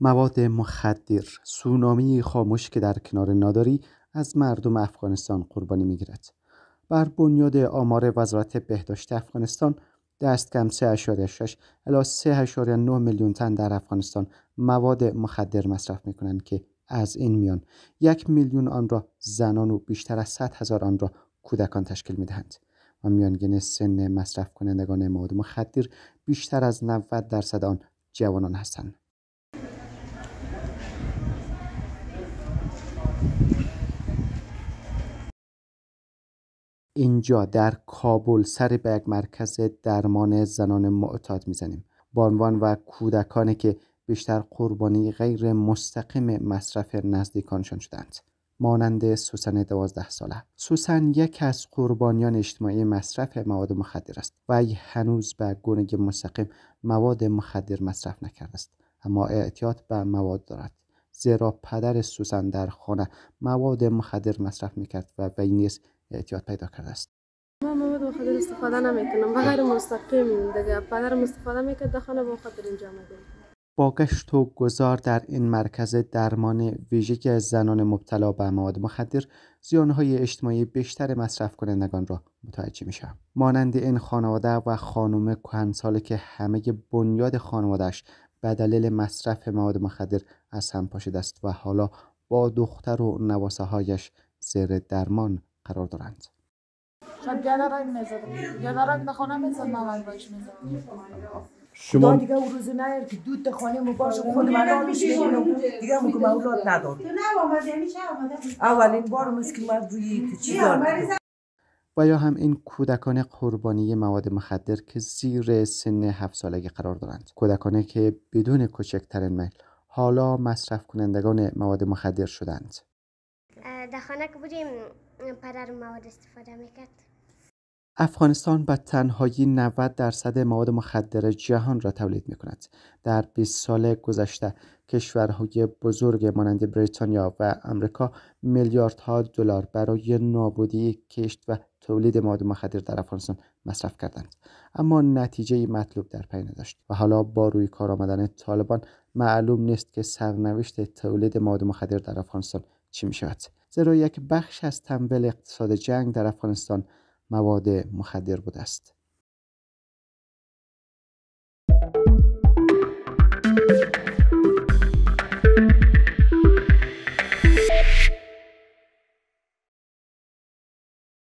مواد مخدر سونامی خاموش که در کنار ناداری از مردم افغانستان قربانی میگیرد بر بنیاد آمار وزارت بهداشت افغانستان دست کم 3.6 الا 3.9 میلیون تن در افغانستان مواد مخدر مصرف می که از این میان یک میلیون آن را زنان و بیشتر از 100 هزار آن را کودکان تشکیل می و میانگین سن مصرف کنندگان مواد مخدر بیشتر از 90 درصد آن جوانان هستند. اینجا در کابل سر به یک مرکز درمان زنان معتاد میزنیم بانوان و کودکانی که بیشتر قربانی غیر مستقیم مصرف نزدیکانشان شدند مانند سوسن دوازده ساله سوسن یک از قربانیان اجتماعی مصرف مواد مخدر است و هنوز به گونه مستقیم مواد مخدر مصرف نکرده است اما اعتیاط به مواد دارد زیرا پدر سوسن در خانه مواد مخدر مصرف میکرد و وی نیز اعتیاد پیدا کرده است ما مواد استفاده نمیکنم و مستقیم دیگه پدر استفاده میکرد خانه خاطر اینجا با گشت و گذار در این مرکز درمان ویژه که زنان مبتلا به مواد مخدر زیانهای اجتماعی بیشتر مصرف کنندگان را متوجه می مانند این خانواده و خانم کهنساله که همه بنیاد خانوادهش به دلیل مصرف مواد مخدر از هم پاشیده است و حالا با دختر و نواسه هایش زیر درمان قرار دارند. خب، شما دیگه اون روز نه که دود تا خانه مو باشه خود من آن میشه دیگه مو که مولاد نداره تو نه آمده یعنی چه آمده اولین بار مست که من روی چی و یا هم این کودکان قربانی مواد مخدر که زیر سن هفت سالگی قرار دارند کودکانی که بدون کوچکترین میل حالا مصرف کنندگان مواد مخدر شدند در بودیم پدر مواد استفاده میکرد افغانستان به تنهایی 90 درصد مواد مخدر جهان را تولید می کند. در 20 سال گذشته کشورهای بزرگ مانند بریتانیا و امریکا میلیاردها دلار برای نابودی کشت و تولید مواد مخدر در افغانستان مصرف کردند اما نتیجه مطلوب در پی نداشت و حالا با روی کار آمدن طالبان معلوم نیست که سرنوشت تولید مواد مخدر در افغانستان چی می شود زیرا یک بخش از تنبل اقتصاد جنگ در افغانستان مواد مخدر بوده است